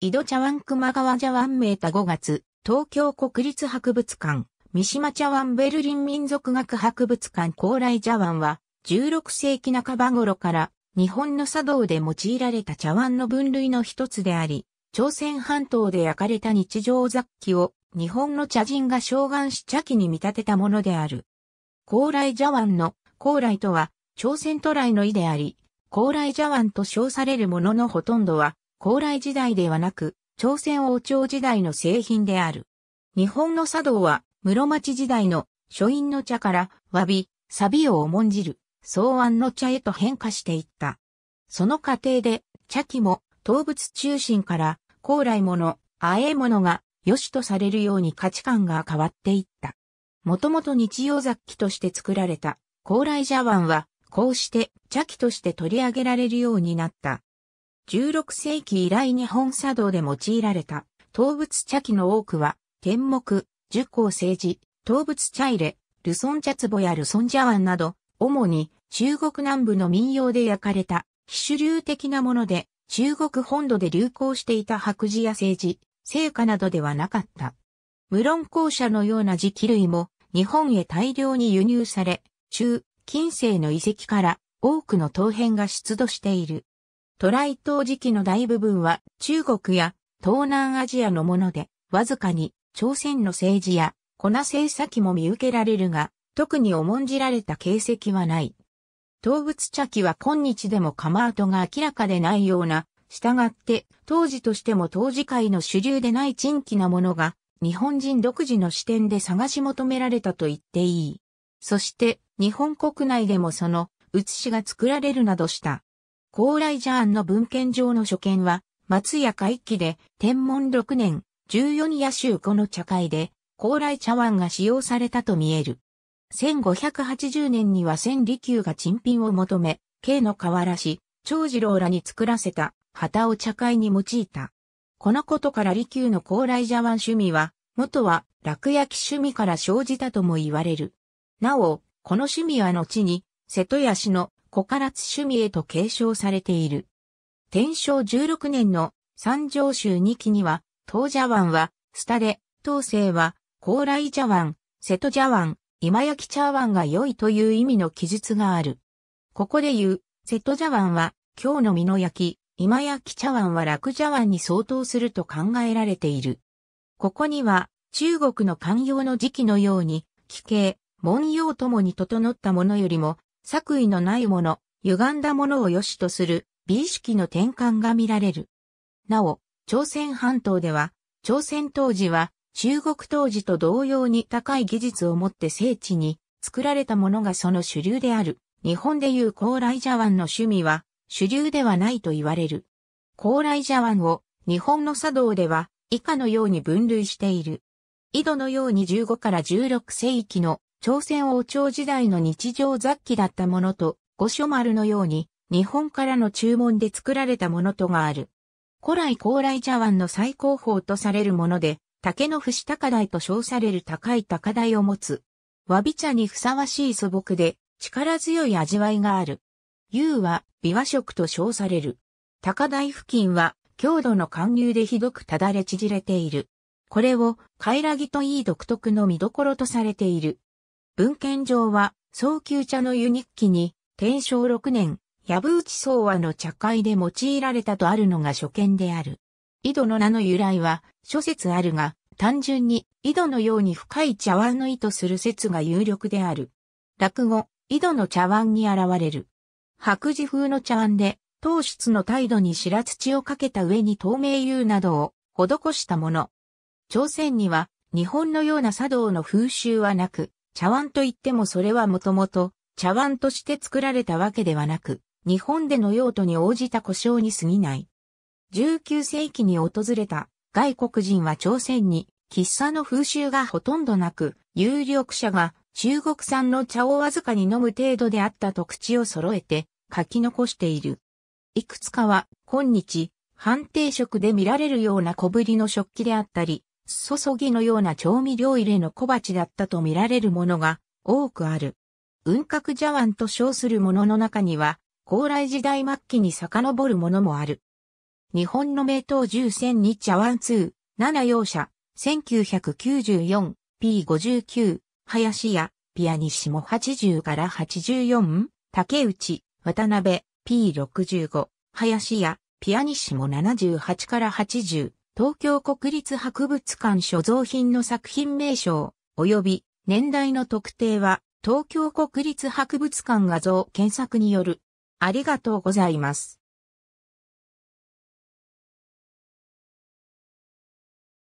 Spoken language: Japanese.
井戸茶碗熊川茶碗名太5月、東京国立博物館、三島茶碗ベルリン民族学博物館高麗茶碗は、16世紀半ば頃から日本の茶道で用いられた茶碗の分類の一つであり、朝鮮半島で焼かれた日常雑記を日本の茶人が昇願し茶器に見立てたものである。高麗茶碗の高麗とは朝鮮渡来の意であり、高麗茶碗と称されるもののほとんどは高麗時代ではなく、朝鮮王朝時代の製品である。日本の茶道は、室町時代の書院の茶から、詫び、サビを重んじる、草案の茶へと変化していった。その過程で、茶器も、動物中心から、高麗もの、あえものが、良しとされるように価値観が変わっていった。もともと日用雑器として作られた、高麗茶碗は、こうして茶器として取り上げられるようになった。16世紀以来日本茶道で用いられた、動物茶器の多くは、天目、樹光政治、動物茶入れ、ルソン茶壺やルソン茶碗など、主に中国南部の民謡で焼かれた、非主流的なもので、中国本土で流行していた白磁や政治、成果などではなかった。無論校舎のような磁器類も日本へ大量に輸入され、中、近世の遺跡から多くの陶片が出土している。トライ島時期の大部分は中国や東南アジアのもので、わずかに朝鮮の政治や粉製先も見受けられるが、特に重んじられた形跡はない。動物茶器は今日でも釜跡が明らかでないような、従って当時としても当時会の主流でない珍奇なものが、日本人独自の視点で探し求められたと言っていい。そして、日本国内でもその、写しが作られるなどした。高麗茶案の文献上の所見は、松屋会期で、天文6年、14夜州後の茶会で、高麗茶碗が使用されたと見える。1580年には千利休が珍品を求め、慶の河原し、長次郎らに作らせた、旗を茶会に用いた。このことから利休の高麗茶碗趣味は、元は落焼き趣味から生じたとも言われる。なお、この趣味は後に、瀬戸屋氏の古唐津趣味へと継承されている。天正16年の三条州2期には、東茶碗は、スタで、東西は、高麗茶碗、瀬戸茶碗、今焼茶碗が良いという意味の記述がある。ここで言う、瀬戸茶碗は、今日の身の焼き、今焼茶碗は楽茶碗に相当すると考えられている。ここには、中国の寛容の時期のように、奇形、文様ともに整ったものよりも、作為のないもの、歪んだものを良しとする美意識の転換が見られる。なお、朝鮮半島では、朝鮮当時は中国当時と同様に高い技術を持って聖地に作られたものがその主流である。日本でいう高麗茶碗の趣味は主流ではないと言われる。高麗茶碗を日本の茶道では以下のように分類している。井戸のように15から16世紀の朝鮮王朝時代の日常雑記だったものと、五所丸のように、日本からの注文で作られたものとがある。古来高麗茶碗の最高峰とされるもので、竹の節高台と称される高い高台を持つ。和び茶にふさわしい素朴で、力強い味わいがある。優は、美和食と称される。高台付近は、強度の寒流でひどくただれ縮れている。これを、カイラギといい独特の見どころとされている。文献上は、早急茶の湯日記に、天正6年、藪内総和の茶会で用いられたとあるのが初見である。井戸の名の由来は、諸説あるが、単純に井戸のように深い茶碗の意図する説が有力である。落語、井戸の茶碗に現れる。白磁風の茶碗で、当出の態度に白土をかけた上に透明油などを施したもの。朝鮮には日本のような茶道の風習はなく、茶碗といってもそれはもともと茶碗として作られたわけではなく、日本での用途に応じた故障に過ぎない。19世紀に訪れた外国人は朝鮮に喫茶の風習がほとんどなく、有力者が中国産の茶をわずかに飲む程度であったと口を揃えて書き残している。いくつかは今日、判定食で見られるような小ぶりの食器であったり、注ぎのような調味料入れの小鉢だったと見られるものが多くある。雲格茶碗と称するものの中には、高麗時代末期に遡るものもある。日本の名刀10戦に茶碗2、7容赦、1994、P59、林家、ピアニッシモ80から84、竹内、渡辺、P65、林家、ピアニッシモ78から80、東京国立博物館所蔵品の作品名称、及び年代の特定は、東京国立博物館画像検索による。ありがとうございます。